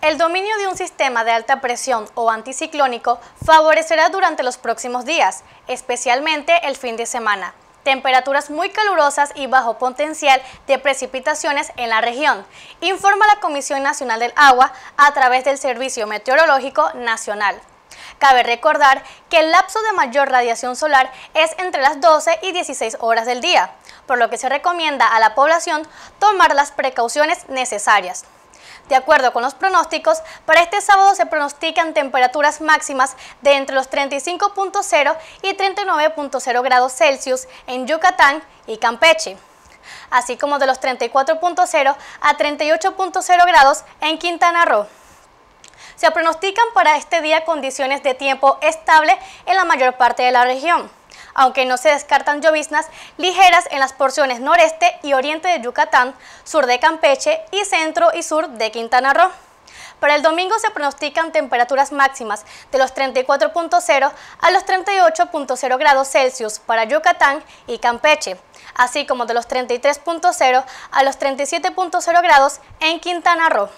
El dominio de un sistema de alta presión o anticiclónico favorecerá durante los próximos días, especialmente el fin de semana. Temperaturas muy calurosas y bajo potencial de precipitaciones en la región, informa la Comisión Nacional del Agua a través del Servicio Meteorológico Nacional. Cabe recordar que el lapso de mayor radiación solar es entre las 12 y 16 horas del día, por lo que se recomienda a la población tomar las precauciones necesarias. De acuerdo con los pronósticos, para este sábado se pronostican temperaturas máximas de entre los 35.0 y 39.0 grados Celsius en Yucatán y Campeche, así como de los 34.0 a 38.0 grados en Quintana Roo. Se pronostican para este día condiciones de tiempo estable en la mayor parte de la región, aunque no se descartan lloviznas ligeras en las porciones noreste y oriente de Yucatán, sur de Campeche y centro y sur de Quintana Roo. Para el domingo se pronostican temperaturas máximas de los 34.0 a los 38.0 grados Celsius para Yucatán y Campeche, así como de los 33.0 a los 37.0 grados en Quintana Roo.